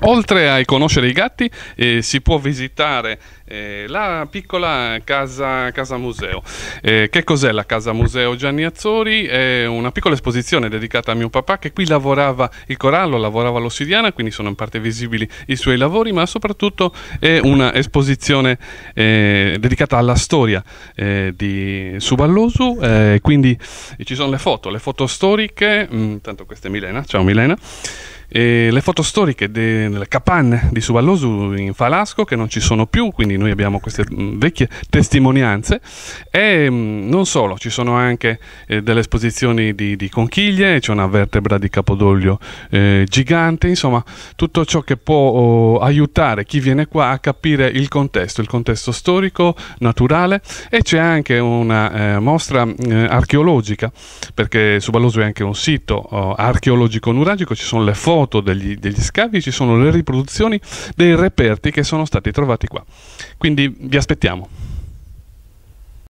Oltre a conoscere i gatti, eh, si può visitare eh, la piccola casa, casa museo. Eh, che cos'è la casa museo Gianni Azzori? È una piccola esposizione dedicata a mio papà che qui lavorava il corallo, lavorava l'ossidiana, quindi sono in parte visibili i suoi lavori, ma soprattutto è un'esposizione eh, dedicata alla storia eh, di Suballosu, eh, quindi ci sono le foto, le foto storiche, intanto mm, tanto questa è Milena, ciao Milena. E le foto storiche delle capanne di Suballosu in Falasco che non ci sono più, quindi noi abbiamo queste mm, vecchie testimonianze e mm, non solo, ci sono anche eh, delle esposizioni di, di conchiglie, c'è una vertebra di capodoglio eh, gigante, insomma tutto ciò che può oh, aiutare chi viene qua a capire il contesto, il contesto storico, naturale e c'è anche una eh, mostra eh, archeologica perché Suballosu è anche un sito oh, archeologico nuragico, ci sono le foto foto degli, degli scavi ci sono le riproduzioni dei reperti che sono stati trovati qua. Quindi vi aspettiamo.